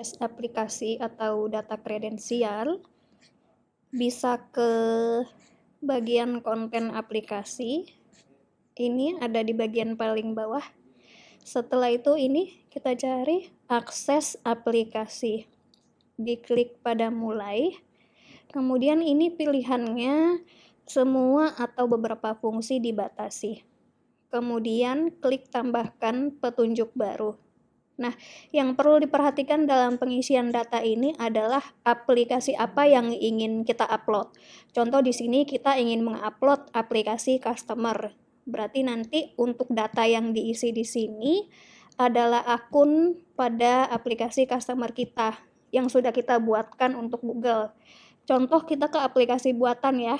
akses aplikasi atau data kredensial bisa ke bagian konten aplikasi ini ada di bagian paling bawah setelah itu ini kita cari akses aplikasi diklik pada mulai kemudian ini pilihannya semua atau beberapa fungsi dibatasi kemudian klik tambahkan petunjuk baru Nah, yang perlu diperhatikan dalam pengisian data ini adalah aplikasi apa yang ingin kita upload. Contoh di sini kita ingin mengupload aplikasi customer. Berarti nanti untuk data yang diisi di sini adalah akun pada aplikasi customer kita yang sudah kita buatkan untuk Google. Contoh kita ke aplikasi buatan ya.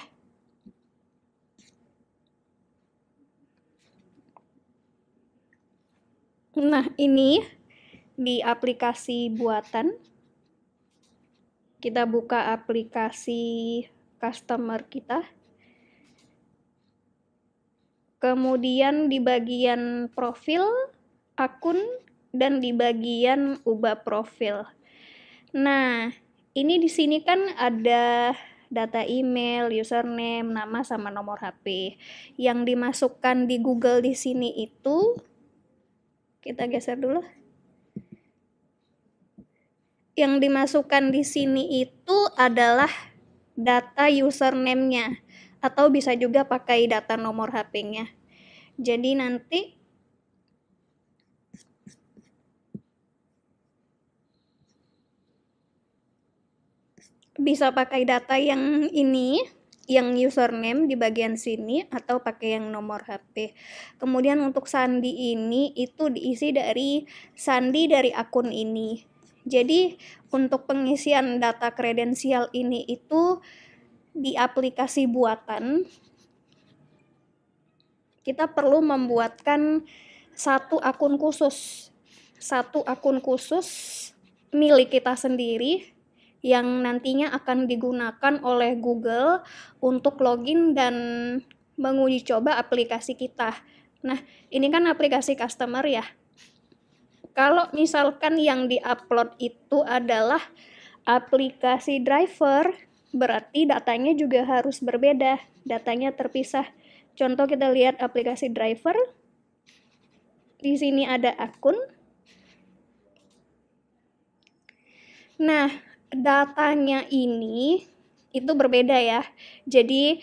Nah, ini di aplikasi buatan. Kita buka aplikasi customer kita. Kemudian di bagian profil, akun, dan di bagian ubah profil. Nah, ini di sini kan ada data email, username, nama sama nomor HP. Yang dimasukkan di Google di sini itu kita geser dulu yang dimasukkan di sini itu adalah data username-nya atau bisa juga pakai data nomor HP-nya. Jadi nanti bisa pakai data yang ini, yang username di bagian sini atau pakai yang nomor HP. Kemudian untuk sandi ini itu diisi dari sandi dari akun ini. Jadi untuk pengisian data kredensial ini itu di aplikasi buatan kita perlu membuatkan satu akun khusus. Satu akun khusus milik kita sendiri yang nantinya akan digunakan oleh Google untuk login dan menguji coba aplikasi kita. Nah, ini kan aplikasi customer ya. Kalau misalkan yang diupload itu adalah aplikasi driver, berarti datanya juga harus berbeda, datanya terpisah. Contoh kita lihat aplikasi driver. Di sini ada akun. Nah, datanya ini itu berbeda ya. Jadi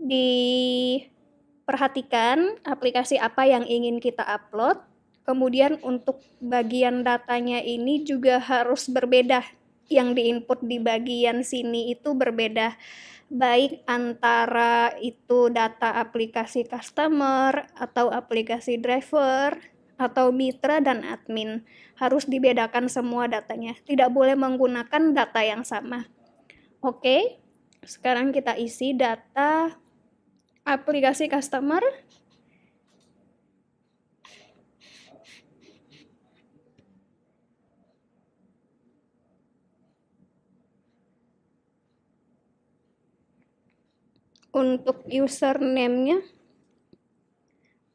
diperhatikan aplikasi apa yang ingin kita upload Kemudian untuk bagian datanya ini juga harus berbeda. Yang diinput di bagian sini itu berbeda baik antara itu data aplikasi customer atau aplikasi driver atau mitra dan admin. Harus dibedakan semua datanya. Tidak boleh menggunakan data yang sama. Oke. Sekarang kita isi data aplikasi customer untuk username-nya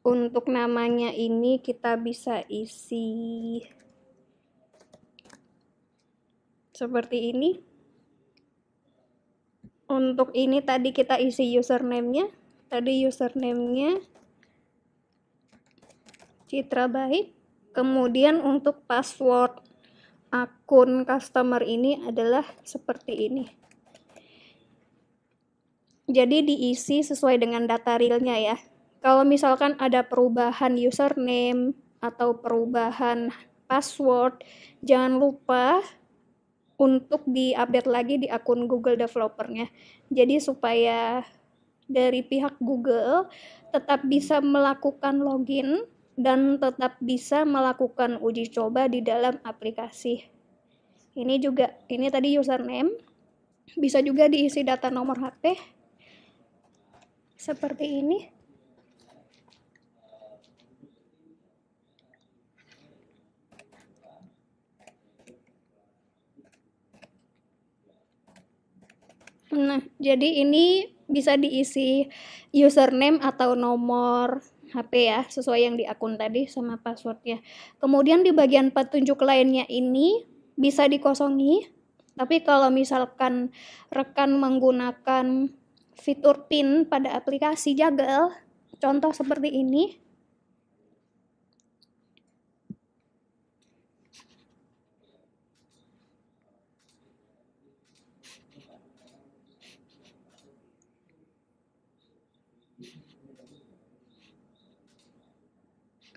untuk namanya ini kita bisa isi seperti ini untuk ini tadi kita isi username-nya tadi username-nya Citra Baik kemudian untuk password akun customer ini adalah seperti ini jadi diisi sesuai dengan data realnya ya. Kalau misalkan ada perubahan username atau perubahan password, jangan lupa untuk diupdate lagi di akun Google Developernya. Jadi supaya dari pihak Google tetap bisa melakukan login dan tetap bisa melakukan uji coba di dalam aplikasi. Ini juga, ini tadi username, bisa juga diisi data nomor HP, seperti ini Nah, jadi ini bisa diisi username atau nomor HP ya, sesuai yang di akun tadi sama passwordnya. Kemudian di bagian petunjuk lainnya ini bisa dikosongi, tapi kalau misalkan rekan menggunakan fitur pin pada aplikasi Jagel, contoh seperti ini.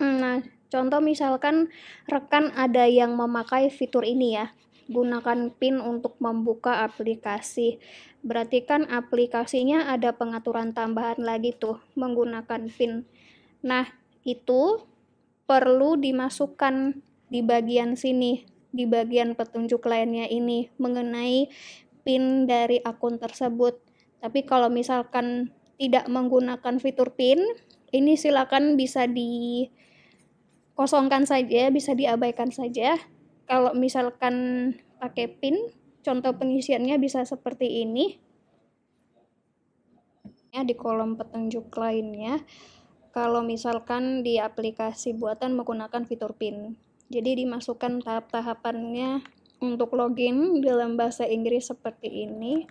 Nah, contoh misalkan rekan ada yang memakai fitur ini ya gunakan PIN untuk membuka aplikasi. Berarti kan aplikasinya ada pengaturan tambahan lagi tuh menggunakan PIN. Nah, itu perlu dimasukkan di bagian sini, di bagian petunjuk lainnya ini mengenai PIN dari akun tersebut. Tapi kalau misalkan tidak menggunakan fitur PIN, ini silakan bisa dikosongkan saja, bisa diabaikan saja kalau misalkan pakai pin contoh pengisiannya bisa seperti ini ya di kolom petunjuk lainnya kalau misalkan di aplikasi buatan menggunakan fitur PIN. Jadi dimasukkan tahap-tahapannya untuk login dalam bahasa Inggris seperti ini.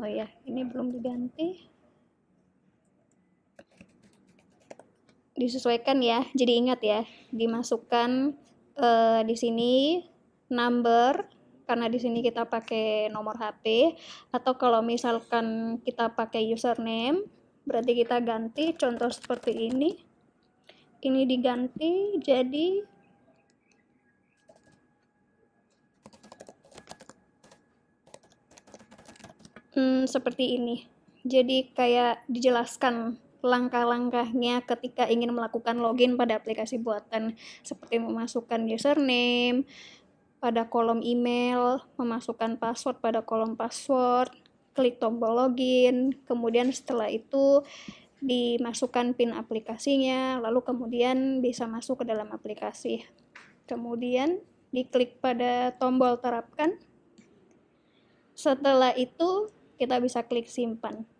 Oh ya, ini belum diganti. Disesuaikan ya. Jadi ingat ya, dimasukkan uh, di sini number karena di sini kita pakai nomor HP atau kalau misalkan kita pakai username berarti kita ganti contoh seperti ini ini diganti jadi hmm, seperti ini jadi kayak dijelaskan langkah-langkahnya ketika ingin melakukan login pada aplikasi buatan seperti memasukkan username pada kolom email, memasukkan password pada kolom password, klik tombol login, kemudian setelah itu dimasukkan PIN aplikasinya, lalu kemudian bisa masuk ke dalam aplikasi. Kemudian diklik pada tombol terapkan. Setelah itu kita bisa klik simpan.